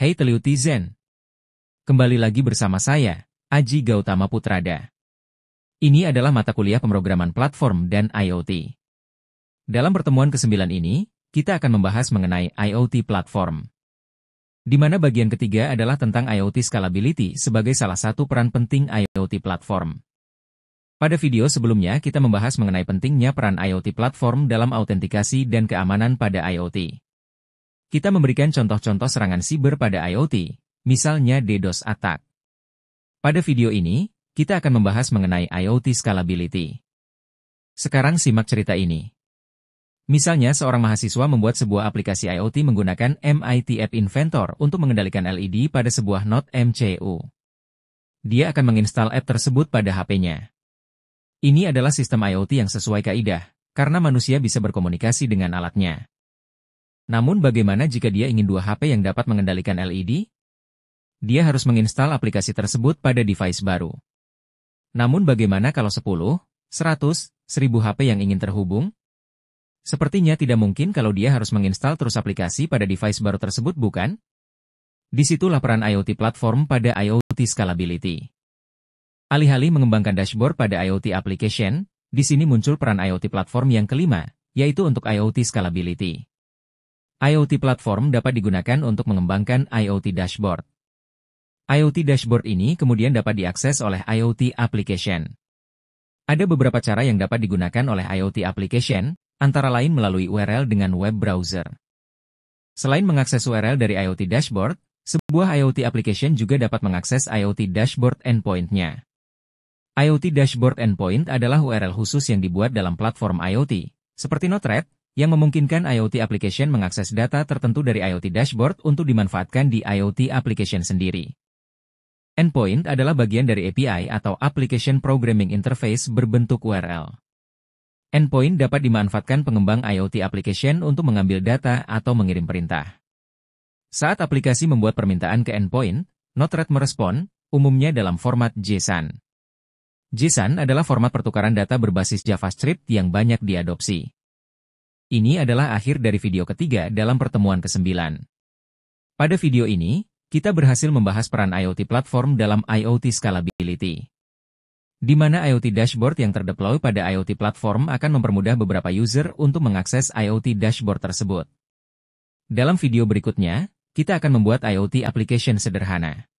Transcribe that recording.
Hey Teliutizen. Kembali lagi bersama saya, Aji Gautama Putrada. Ini adalah mata kuliah pemrograman platform dan IoT. Dalam pertemuan ke-9 ini, kita akan membahas mengenai IoT platform. Di mana bagian ketiga adalah tentang IoT scalability sebagai salah satu peran penting IoT platform. Pada video sebelumnya kita membahas mengenai pentingnya peran IoT platform dalam autentikasi dan keamanan pada IoT. Kita memberikan contoh-contoh serangan siber pada IoT, misalnya DDoS attack. Pada video ini, kita akan membahas mengenai IoT scalability. Sekarang simak cerita ini. Misalnya seorang mahasiswa membuat sebuah aplikasi IoT menggunakan MIT App Inventor untuk mengendalikan LED pada sebuah Note MCU. Dia akan menginstal app tersebut pada HP-nya. Ini adalah sistem IoT yang sesuai kaidah, karena manusia bisa berkomunikasi dengan alatnya. Namun bagaimana jika dia ingin dua HP yang dapat mengendalikan LED? Dia harus menginstal aplikasi tersebut pada device baru. Namun bagaimana kalau 10, 100, 1000 HP yang ingin terhubung? Sepertinya tidak mungkin kalau dia harus menginstal terus aplikasi pada device baru tersebut bukan? Disitulah peran IoT platform pada IoT scalability. Alih-alih mengembangkan dashboard pada IoT application, di sini muncul peran IoT platform yang kelima, yaitu untuk IoT scalability. IoT platform dapat digunakan untuk mengembangkan IoT dashboard. IoT dashboard ini kemudian dapat diakses oleh IoT application. Ada beberapa cara yang dapat digunakan oleh IoT application, antara lain melalui URL dengan web browser. Selain mengakses URL dari IoT dashboard, sebuah IoT application juga dapat mengakses IoT dashboard endpoint-nya. IoT dashboard endpoint adalah URL khusus yang dibuat dalam platform IoT, seperti node yang memungkinkan IoT application mengakses data tertentu dari IoT dashboard untuk dimanfaatkan di IoT application sendiri. Endpoint adalah bagian dari API atau Application Programming Interface berbentuk URL. Endpoint dapat dimanfaatkan pengembang IoT application untuk mengambil data atau mengirim perintah. Saat aplikasi membuat permintaan ke endpoint, Notred merespon, umumnya dalam format JSON. JSON adalah format pertukaran data berbasis JavaScript yang banyak diadopsi. Ini adalah akhir dari video ketiga dalam pertemuan ke-9. Pada video ini, kita berhasil membahas peran IoT platform dalam IoT scalability. Di mana IoT dashboard yang terdeploy pada IoT platform akan mempermudah beberapa user untuk mengakses IoT dashboard tersebut. Dalam video berikutnya, kita akan membuat IoT application sederhana.